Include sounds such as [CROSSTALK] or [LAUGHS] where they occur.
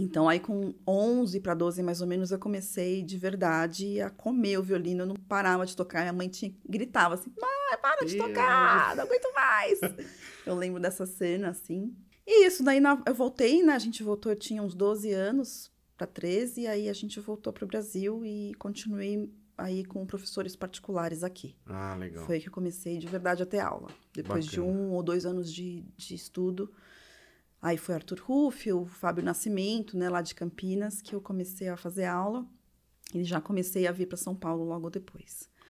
Então, aí com 11 para 12, mais ou menos, eu comecei de verdade a comer o violino. Eu não parava de tocar. Minha mãe tinha, gritava assim, mãe, para de tocar, não aguento mais. [LAUGHS] eu lembro dessa cena, assim. E isso, daí na, eu voltei, né? A gente voltou, eu tinha uns 12 anos para 13. E aí a gente voltou para o Brasil e continuei aí com professores particulares aqui. Ah, legal. Foi que eu comecei de verdade a ter aula. Depois Bacana. de um ou dois anos de, de estudo Aí foi Arthur Ruff, o Fábio Nascimento, né, lá de Campinas, que eu comecei a fazer aula. E já comecei a vir para São Paulo logo depois.